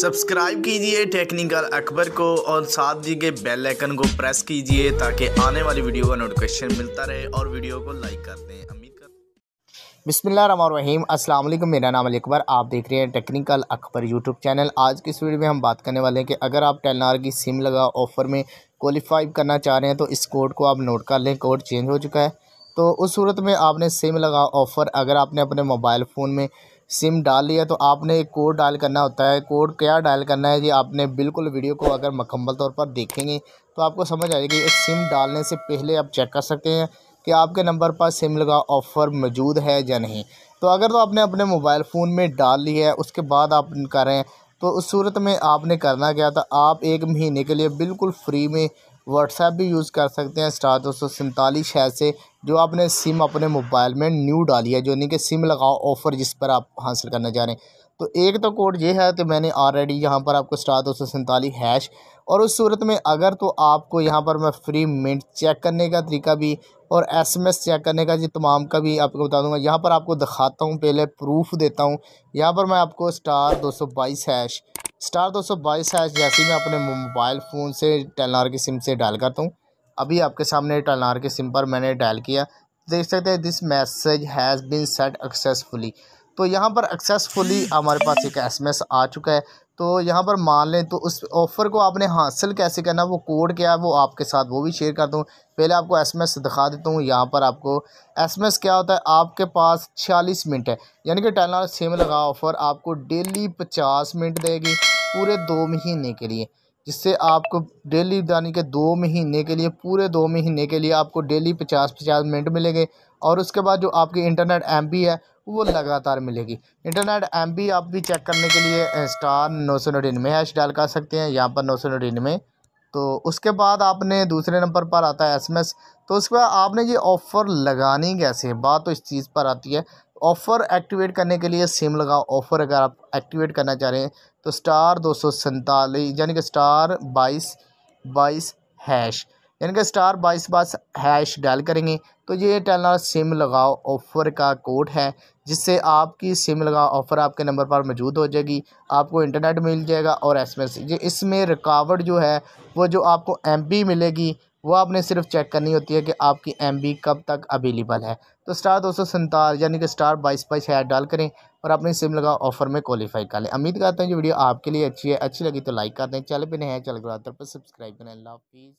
subscribe कीजिए technical Akbar को और साथ दिए बेल आइकन को प्रेस कीजिए ताकि आने वाली वीडियो का नोटिफिकेशन मिलता रहे और वीडियो को लाइक कर दें अमीर कर बिसमीम अल्लाम मेरा नाम अली अकबर आप देख रहे हैं टेक्निकल अकबर यूट्यूब चैनल आज की इस वीडियो में हम बात करने वाले हैं कि अगर आप टेलनार की सिम लगा ऑफ़र में क्वालिफाई करना चाह रहे हैं तो इस कोड को आप नोट कर लें कोड चेंज हो चुका है तो उस सूरत में आपने सिम लगा ऑफ़र अगर आपने अपने मोबाइल फ़ोन में सिम डाल लिया तो आपने एक कोड डायल करना होता है कोड क्या डायल करना है जी आपने बिल्कुल वीडियो को अगर मकम्मल तौर पर देखेंगे तो आपको समझ आएगी एक सिम डालने से पहले आप चेक कर सकते हैं कि आपके नंबर पर सिम लगा ऑफ़र मौजूद है या नहीं तो अगर तो आपने अपने मोबाइल फ़ोन में डाल लिया है उसके बाद आप करें तो उस सूरत में आपने करना क्या था तो आप एक महीने के लिए बिल्कुल फ्री में व्हाट्सएप भी यूज़ कर सकते हैं स्टार दो सौ सैंतालीस है से जो आपने सिम अपने मोबाइल में न्यू डाली है जो यानी कि सिम लगाओ ऑफ़र जिस पर आप हासिल करना चाह रहे हैं तो एक तो कोड ये है तो मैंने ऑलरेडी यहाँ पर आपको स्टार दो सौ सैंतालीस हैश और उस सूरत में अगर तो आपको यहाँ पर मैं फ्री मिनट चेक करने का तरीका भी और एसएमएस चेक करने का जी तमाम का भी आपको बता दूंगा यहाँ पर आपको दिखाता हूँ पहले प्रूफ देता हूँ यहाँ पर मैं आपको स्टार दो सौ बाईस हैश स्टार दो सौ बाईस हैश जैसे मैं अपने मोबाइल फ़ोन से टेलनार की सिम से डाल करता हूँ अभी आपके सामने टलनार के सिम पर मैंने डायल किया देख सकते हैं this message has been sent successfully तो यहाँ पर एक्सेसफुली हमारे पास एक एसएमएस आ चुका है तो यहाँ पर मान लें तो उस ऑफ़र को आपने हासिल कैसे करना वो कोड क्या है वो आपके साथ वो भी शेयर करता हूँ पहले आपको एसएमएस दिखा देता हूँ यहाँ पर आपको एसएमएस क्या होता है आपके पास छियालीस मिनट है यानी कि टेलनार सेम लगा ऑफ़र आपको डेली पचास मिनट देगी पूरे दो महीने के लिए जिससे आपको डेली यानी कि दो महीने के लिए पूरे दो महीने के लिए आपको डेली पचास पचास मिनट मिलेंगे और उसके बाद जो आपकी इंटरनेट एम है वो लगातार मिलेगी इंटरनेट एम आप भी चेक करने के लिए स्टार नौ सौ नड़िनवे हैश डाल कर सकते हैं यहाँ पर नौ सौ नड़िनवे तो उसके बाद आपने दूसरे नंबर पर आता है एसएमएस तो उसके बाद आपने ये ऑफ़र लगानी कैसे है बात तो इस चीज़ पर आती है ऑफ़र एक्टिवेट करने के लिए सिम लगाओ ऑफ़र अगर आप एक्टिवेट करना चाह रहे हैं तो स्टार दो सौ सैंतालीस यानी कि स्टार बाईस बाईस हैश यानी कि स्टार बाईस बाईस हैश डायल करेंगे तो ये टेलनार सिम लगाओ ऑफ़र का कोड है जिससे आपकी सिम लगाओ ऑफ़र आपके नंबर पर मौजूद हो जाएगी आपको इंटरनेट मिल जाएगा और एस एम एस ये इसमें रुकावट जो है वो जो आपको एम पी मिलेगी वो आपने सिर्फ चेक करनी होती है कि आपकी एम कब तक अवेलेबल है तो स्टार दो सौ यानी कि स्टार बाईस बाईस हैड डाल करें और अपनी सिम लगा ऑफर में क्वालिफाई कर लें उम्मीद करते हैं जो वीडियो आपके लिए अच्छी है अच्छी लगी तो लाइक कर दें चैनल पर चल चैनल को सब्सक्राइब करें अल्लाह हाफिज़